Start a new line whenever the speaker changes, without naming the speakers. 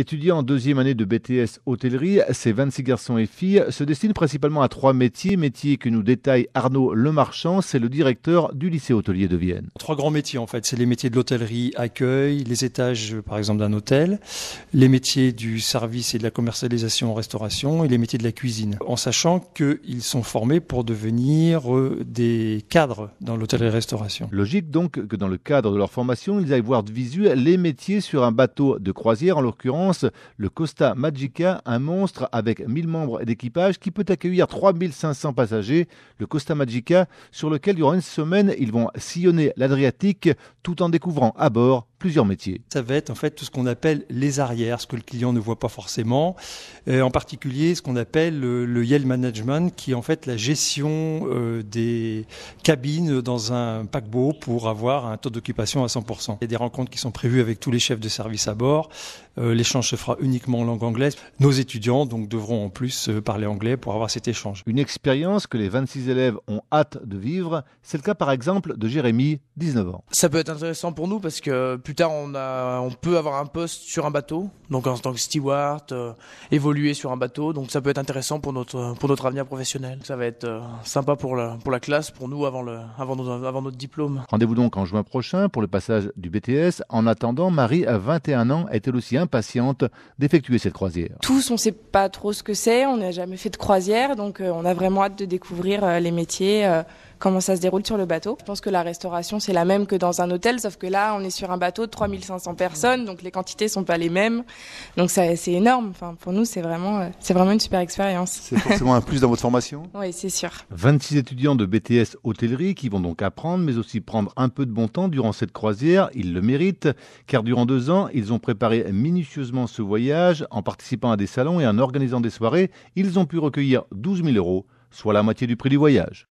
Étudiant en deuxième année de BTS hôtellerie, ces 26 garçons et filles se destinent principalement à trois métiers, métiers que nous détaille Arnaud Lemarchand, c'est le directeur du lycée hôtelier de Vienne.
Trois grands métiers en fait, c'est les métiers de l'hôtellerie, accueil, les étages par exemple d'un hôtel, les métiers du service et de la commercialisation en restauration et les métiers de la cuisine, en sachant qu'ils
sont formés pour devenir euh, des cadres dans l'hôtellerie-restauration. Logique donc que dans le cadre de leur formation, ils aillent voir de visu les métiers sur un bateau de croisière, en l'occurrence le Costa Magica, un monstre avec 1000 membres d'équipage qui peut accueillir 3500 passagers. Le Costa Magica sur lequel durant une semaine ils vont sillonner l'Adriatique tout en découvrant à bord plusieurs métiers. Ça va être en fait tout ce qu'on appelle les arrières, ce
que le client ne voit pas forcément, euh, en particulier ce qu'on appelle euh, le, Yale Management, qui est en fait la gestion euh, des cabines dans un paquebot pour avoir un taux d'occupation à 100%. Il y a des rencontres qui sont prévues avec tous les chefs de service à bord. L'échange
se fera uniquement en langue anglaise. Nos étudiants donc devront en plus parler anglais pour avoir cet échange. Une expérience que les 26 élèves ont hâte de vivre. C'est le cas par exemple de Jérémy, 19 ans.
Ça peut être intéressant pour nous parce que plus tard, on, a, on peut avoir un poste sur un bateau, donc en tant que steward, euh, évoluer sur un bateau. Donc ça peut être intéressant pour notre, pour notre avenir professionnel. Ça va être euh, sympa pour la, pour la classe, pour nous, avant, le, avant, notre, avant notre diplôme.
Rendez-vous donc en juin prochain pour le passage du BTS. En attendant, Marie, à 21 ans, est-elle aussi impatiente d'effectuer cette croisière
Tous, on ne sait pas trop ce que c'est, on n'a jamais fait de croisière, donc euh, on a vraiment hâte de découvrir les métiers comment ça se déroule sur le bateau. Je pense que la restauration, c'est la même que dans un hôtel, sauf que là, on est sur un bateau de 3500 personnes, donc les quantités sont pas les mêmes. Donc c'est énorme. Enfin, pour nous, c'est vraiment, euh, c'est vraiment une super expérience. C'est forcément un plus dans votre formation Oui, c'est sûr.
26 étudiants de BTS hôtellerie qui vont donc apprendre, mais aussi prendre un peu de bon temps durant cette croisière. Ils le méritent, car durant deux ans, ils ont préparé minutieusement ce voyage en participant à des salons et en organisant des soirées. Ils ont pu recueillir 12 000 euros, soit la moitié du prix du voyage.